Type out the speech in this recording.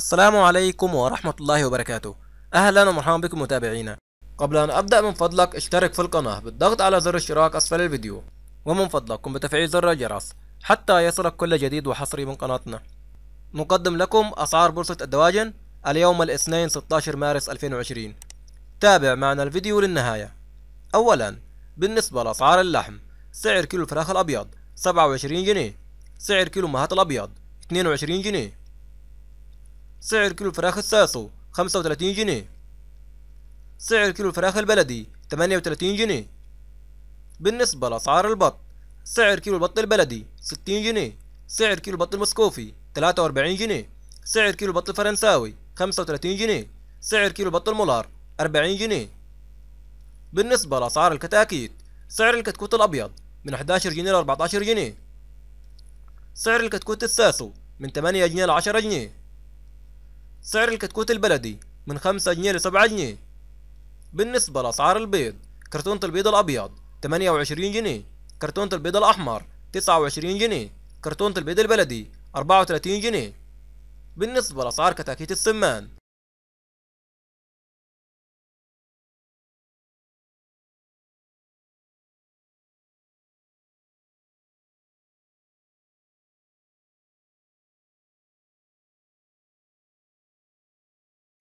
السلام عليكم ورحمة الله وبركاته أهلا ومرحبا بكم متابعينا قبل أن أبدأ من فضلك اشترك في القناة بالضغط على زر الاشتراك أسفل الفيديو ومن فضلك قم بتفعيل زر الجرس حتى يصلك كل جديد وحصري من قناتنا نقدم لكم أسعار بورصة الدواجن اليوم الاثنين 16 مارس 2020 تابع معنا الفيديو للنهاية أولا بالنسبة لأسعار اللحم سعر كيلو الفراخ الأبيض 27 جنيه سعر كيلو مهات الأبيض 22 جنيه سعر كيلو الفراخ الساسو خمسة وثلاثين جنيه سعر كيلو الفراخ البلدي ثمانية وثلاثين جنيه بالنسبة لأسعار البط سعر كيلو البط البلدي ستين جنيه سعر كيلو البط المسكوفي تلاتة وأربعين جنيه سعر كيلو البط الفرنساوي خمسة وثلاثين جنيه سعر كيلو البط المولار أربعين جنيه بالنسبة لأسعار الكتاكيت سعر الكتكوت الأبيض من 11 جنيه ل 14 جنيه سعر الكتكوت الساسو من 8 جنيه ل 10 جنيه سعر الكتكوت البلدي من خمسة جنيه لسبعة جنيه بالنسبة لأسعار البيض كرتونة البيض الأبيض تمانية وعشرين جنيه كرتونة البيض الأحمر تسعة وعشرين جنيه كرتونة البيض البلدي أربعة وتلاتين جنيه بالنسبة لأسعار كتاكيت السمان